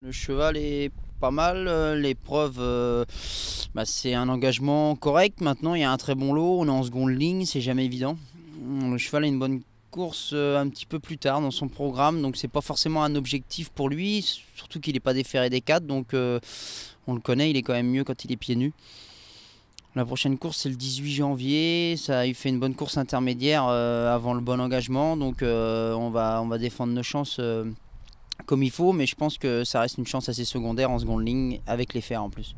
Le cheval est pas mal, euh, l'épreuve euh, bah, c'est un engagement correct. Maintenant il y a un très bon lot, on est en seconde ligne, c'est jamais évident. Le cheval a une bonne course euh, un petit peu plus tard dans son programme, donc c'est pas forcément un objectif pour lui, surtout qu'il n'est pas déféré des quatre, donc on le connaît, il est quand même mieux quand il est pieds nus. La prochaine course c'est le 18 janvier, ça il fait une bonne course intermédiaire avant le bon engagement, donc on, va, on va défendre nos chances comme il faut, mais je pense que ça reste une chance assez secondaire en seconde ligne avec les fers en plus.